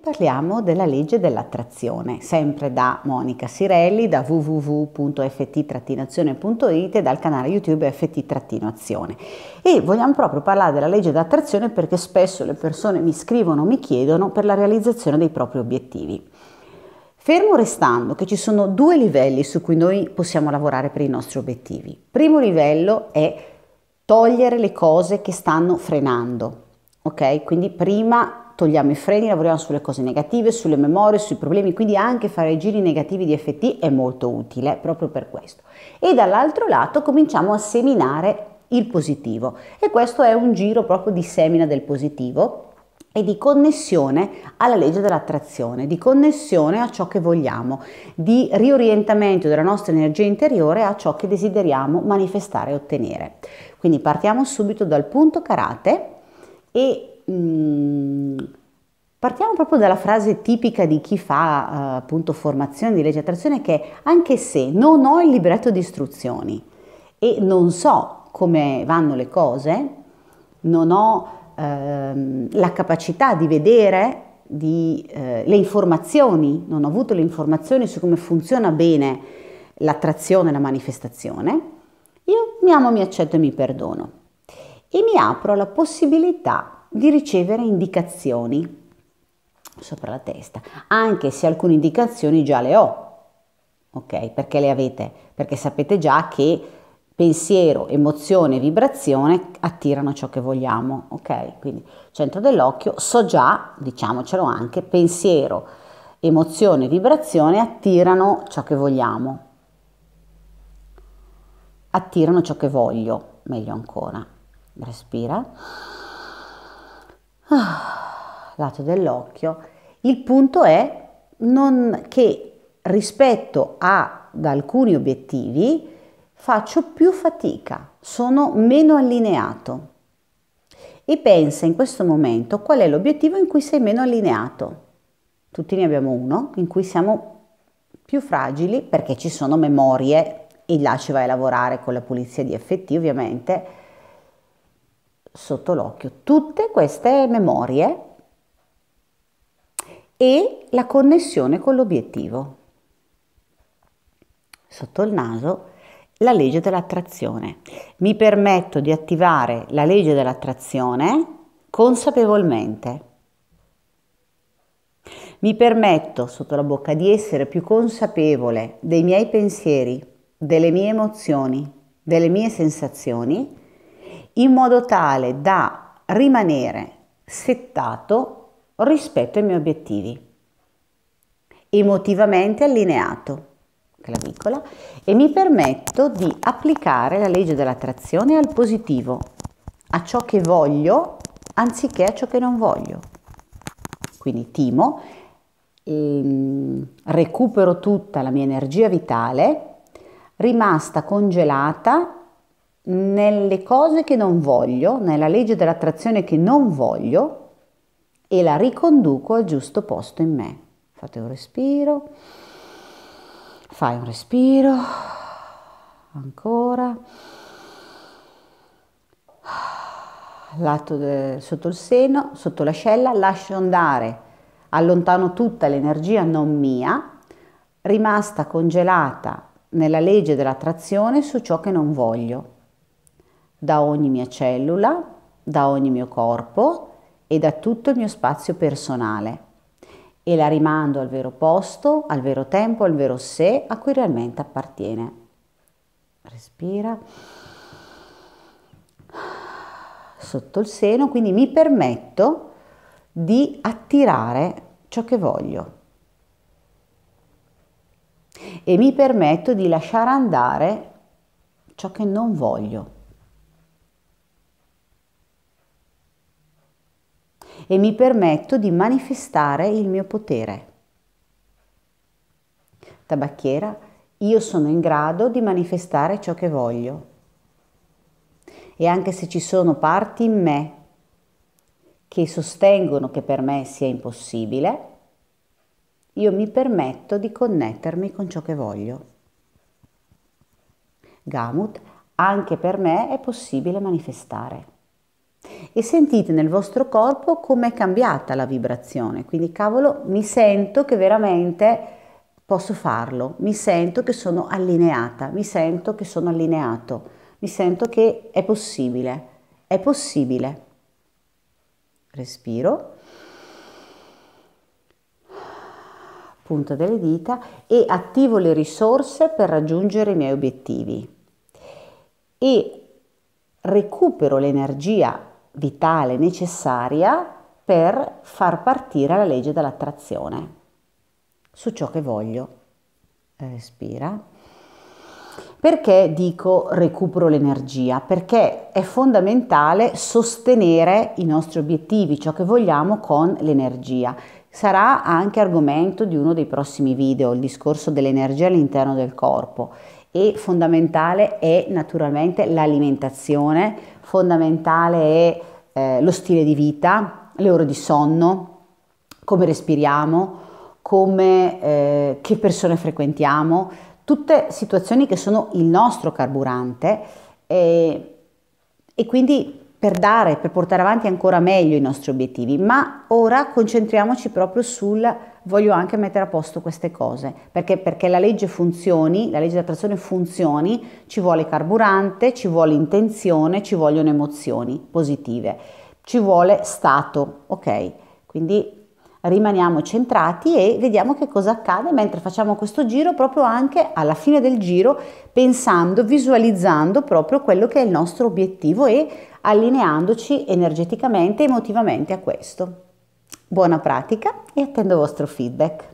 Parliamo della legge dell'attrazione, sempre da Monica Sirelli, da www.ft-azione.it e dal canale YouTube FT-azione. E vogliamo proprio parlare della legge dell'attrazione perché spesso le persone mi scrivono, mi chiedono per la realizzazione dei propri obiettivi. Fermo restando che ci sono due livelli su cui noi possiamo lavorare per i nostri obiettivi. Primo livello è togliere le cose che stanno frenando, ok? Quindi prima togliamo i freni, lavoriamo sulle cose negative, sulle memorie, sui problemi, quindi anche fare giri negativi di FT è molto utile proprio per questo. E dall'altro lato cominciamo a seminare il positivo e questo è un giro proprio di semina del positivo e di connessione alla legge dell'attrazione, di connessione a ciò che vogliamo, di riorientamento della nostra energia interiore a ciò che desideriamo manifestare e ottenere. Quindi partiamo subito dal punto karate e Mm, partiamo proprio dalla frase tipica di chi fa eh, appunto formazione di legge attrazione che è anche se non ho il libretto di istruzioni e non so come vanno le cose, non ho ehm, la capacità di vedere di, eh, le informazioni, non ho avuto le informazioni su come funziona bene l'attrazione, la manifestazione, io mi amo, mi accetto e mi perdono e mi apro alla possibilità di ricevere indicazioni sopra la testa, anche se alcune indicazioni già le ho, ok? Perché le avete, perché sapete già che pensiero, emozione, vibrazione attirano ciò che vogliamo, ok? Quindi centro dell'occhio, so già, diciamocelo anche, pensiero, emozione, vibrazione attirano ciò che vogliamo, attirano ciò che voglio, meglio ancora. Respira lato ah, dell'occhio. Il punto è non, che rispetto ad alcuni obiettivi faccio più fatica, sono meno allineato. E pensa in questo momento qual è l'obiettivo in cui sei meno allineato. Tutti ne abbiamo uno in cui siamo più fragili perché ci sono memorie e là ci vai a lavorare con la pulizia di effetti ovviamente sotto l'occhio tutte queste memorie e la connessione con l'obiettivo. Sotto il naso la legge dell'attrazione. Mi permetto di attivare la legge dell'attrazione consapevolmente. Mi permetto sotto la bocca di essere più consapevole dei miei pensieri, delle mie emozioni, delle mie sensazioni in modo tale da rimanere settato rispetto ai miei obiettivi, emotivamente allineato, clavicola, e mi permetto di applicare la legge dell'attrazione al positivo, a ciò che voglio anziché a ciò che non voglio. Quindi timo, ehm, recupero tutta la mia energia vitale rimasta congelata nelle cose che non voglio, nella legge dell'attrazione che non voglio e la riconduco al giusto posto in me. Fate un respiro, fai un respiro, ancora, lato de, sotto il seno, sotto l'ascella, lascio andare, allontano tutta l'energia non mia, rimasta congelata nella legge dell'attrazione su ciò che non voglio da ogni mia cellula, da ogni mio corpo e da tutto il mio spazio personale e la rimando al vero posto, al vero tempo, al vero sé a cui realmente appartiene. Respira sotto il seno, quindi mi permetto di attirare ciò che voglio e mi permetto di lasciare andare ciò che non voglio. e mi permetto di manifestare il mio potere. Tabacchiera, io sono in grado di manifestare ciò che voglio. E anche se ci sono parti in me che sostengono che per me sia impossibile, io mi permetto di connettermi con ciò che voglio. Gamut, anche per me è possibile manifestare e sentite nel vostro corpo com'è cambiata la vibrazione. Quindi cavolo, mi sento che veramente posso farlo, mi sento che sono allineata, mi sento che sono allineato, mi sento che è possibile, è possibile. Respiro. punta delle dita e attivo le risorse per raggiungere i miei obiettivi e recupero l'energia vitale, necessaria per far partire la legge dell'attrazione su ciò che voglio. Eh, respira. Perché dico recupero l'energia? Perché è fondamentale sostenere i nostri obiettivi, ciò che vogliamo con l'energia. Sarà anche argomento di uno dei prossimi video, il discorso dell'energia all'interno del corpo e fondamentale è naturalmente l'alimentazione, fondamentale è eh, lo stile di vita, le ore di sonno, come respiriamo, come, eh, che persone frequentiamo, tutte situazioni che sono il nostro carburante e, eh, e quindi per dare, per portare avanti ancora meglio i nostri obiettivi, ma ora concentriamoci proprio sul voglio anche mettere a posto queste cose, perché, perché la legge funzioni, la legge dell'attrazione funzioni, ci vuole carburante, ci vuole intenzione, ci vogliono emozioni positive, ci vuole stato, ok? Quindi rimaniamo centrati e vediamo che cosa accade mentre facciamo questo giro proprio anche alla fine del giro pensando, visualizzando proprio quello che è il nostro obiettivo e allineandoci energeticamente e emotivamente a questo. Buona pratica e attendo il vostro feedback.